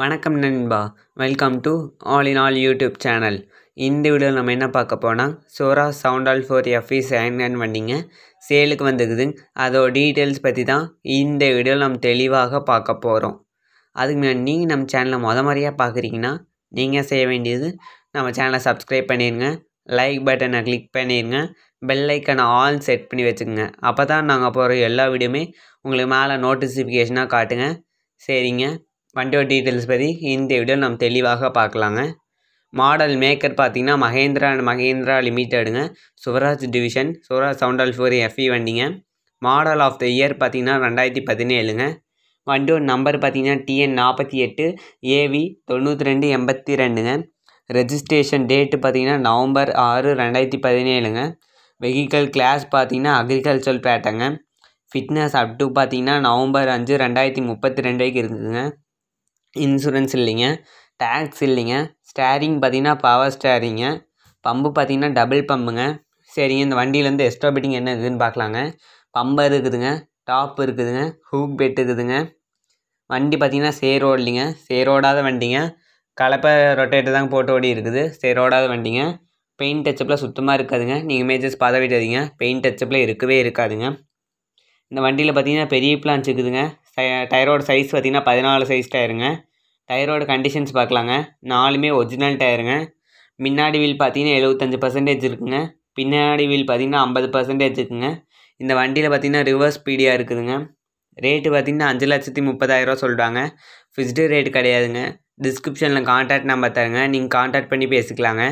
வணக்கம் நண்பா welcome to all in all YouTube channel இந்த வீடியோவில் நம்ம என்ன பார்க்க போனால் சோரா சவுண்ட் ஆல் ஃபோர் எஃப்இ சேங்கன் வண்டிங்க சேலுக்கு வந்துக்குது அதோட டீட்டெயில்ஸ் பற்றி தான் இந்த வீடியோவில் நம்ம தெளிவாக பார்க்க போகிறோம் அதுக்கு முன்னாடி நீங்கள் நம்ம சேனலை மொத மாதிரியாக பார்க்குறீங்கன்னா நீங்கள் செய்ய வேண்டியது நம்ம சேனலை சப்ஸ்கிரைப் பண்ணிடுங்க லைக் பட்டனை கிளிக் பண்ணிடுங்க பெல்லைக்கனை ஆல் செட் பண்ணி வச்சுக்கோங்க அப்போ தான் நாங்கள் போகிற எல்லா வீடியோமே உங்களுக்கு மேலே நோட்டிஃபிகேஷனாக காட்டுங்க சரிங்க வண்டியோட டீட்டெயில்ஸ் பற்றி இந்த வீடியோ நம்ம தெளிவாக பார்க்கலாங்க மாடல் மேக்கர் பார்த்திங்கன்னா மகேந்திரா அண்ட் மகேந்திரா லிமிட்டடுங்க சுவராஜ் டிவிஷன் சுவராஜ் சவுண்ட் ஆல் ஃபோர் எஃப்இ e வண்டிங்க மாடல் ஆஃப் த இயர் பார்த்தீங்கன்னா ரெண்டாயிரத்தி பதினேழுங்க வண்டியோட நம்பர் பார்த்தீங்கன்னா டிஎன் நாற்பத்தி எட்டு ஏவி தொண்ணூற்றி ரெண்டு எண்பத்தி ரெண்டுங்க ரெஜிஸ்ட்ரேஷன் டேட்டு பார்த்தீங்கன்னா நவம்பர் ஆறு ரெண்டாயிரத்தி பதினேழுங்க வெஹிக்கல் கிளாஸ் பார்த்தீங்கன்னா அக்ரிகல்ச்சர் பேட்டங்க ஃபிட்னஸ் அப்டூ பார்த்திங்கன்னா பார்த்தீங்கன்னா நவம்பர் அஞ்சு ரெண்டாயிரத்தி முப்பத்தி ரெண்டு வரைக்கும் இருக்குதுங்க இன்சூரன்ஸ் இல்லைங்க டேக்ஸ் இல்லைங்க ஸ்டேரிங் பார்த்திங்கன்னா பவர் ஸ்டேரிங்க பம்பு பார்த்திங்கன்னா டபுள் பம்புங்க சரிங்க இந்த வண்டியிலேருந்து எக்ஸ்ட்ரா பெட்டிங் என்ன இருக்குதுன்னு பார்க்கலாங்க பம்பு இருக்குதுங்க டாப் இருக்குதுங்க ஹூக் பெட் இருக்குதுங்க வண்டி பார்த்திங்கன்னா சேரோடு இல்லைங்க சேரோடாத வண்டிங்க கலப்பை ரொட்டேட்டர் தாங்க போட்டு ஓடி இருக்குது சேரோடாத வண்டிங்க பெயிண்ட் டச்சப்பெலாம் சுத்தமாக இருக்காதுங்க நீங்கள் இமேஜஸ் பார்த்த விட்டாதீங்க பெயிண்ட் டச்சப்பில் இருக்கவே இருக்காதுங்க இந்த வண்டியில் பார்த்திங்கன்னா பெரிய பிளான்ஸ் இருக்குதுங்க டயரோட சைஸ் பார்த்திங்கன்னா பதினாலு சைஸ் டயருங்க டயரோட கண்டிஷன்ஸ் பார்க்கலாங்க நாலுமே ஒரிஜினல் டயருங்க முன்னாடி வீல் பார்த்திங்கன்னா எழுபத்தஞ்சி பர்சன்டேஜ் இருக்குங்க பின்னாடி வீல் பார்த்திங்கன்னா ஐம்பது பர்சன்டேஜ் இருக்குங்க இந்த வண்டியில் பார்த்திங்கன்னா ரிவர்ஸ் பீடியாக இருக்குதுங்க ரேட்டு பார்த்திங்கன்னா அஞ்சு லட்சத்தி முப்பதாயிரரூவா சொல்கிறாங்க ஃபிக்ஸ்டு ரேட் கிடையாதுங்க டிஸ்கிரிப்ஷனில் காண்டாக்ட் நம்பர் தருங்க நீங்கள் காண்டாக்ட் பண்ணி பேசிக்கலாங்க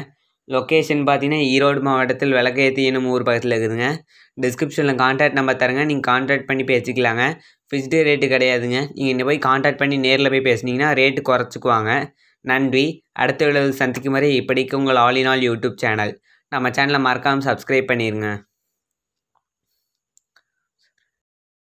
லொக்கேஷன் பார்த்தீங்கன்னா ஈரோடு மாவட்டத்தில் விளக்கேத்தி என்னும் ஊர் பக்கத்தில் இருக்குதுங்க டிஸ்கிரிப்ஷனில் காண்டாக்ட் நம்பர் தருங்க நீங்கள் காண்டாக்ட் பண்ணி பேசிக்கலாங்க ஃபிக்ஸ்டு ரேட்டு கிடையாதுங்க நீங்கள் இன்னும் போய் கான்டாக்ட் பண்ணி நேரில் போய் பேசுனீங்கன்னா ரேட்டு குறைச்சிக்குவாங்க நன்றி அடுத்த விளைவில் சந்திக்கும் வரை இப்படிக்கு உங்கள் all in all YouTube channel நம்ம சேனலை மறக்காமல் சப்ஸ்கிரைப் பண்ணிடுங்க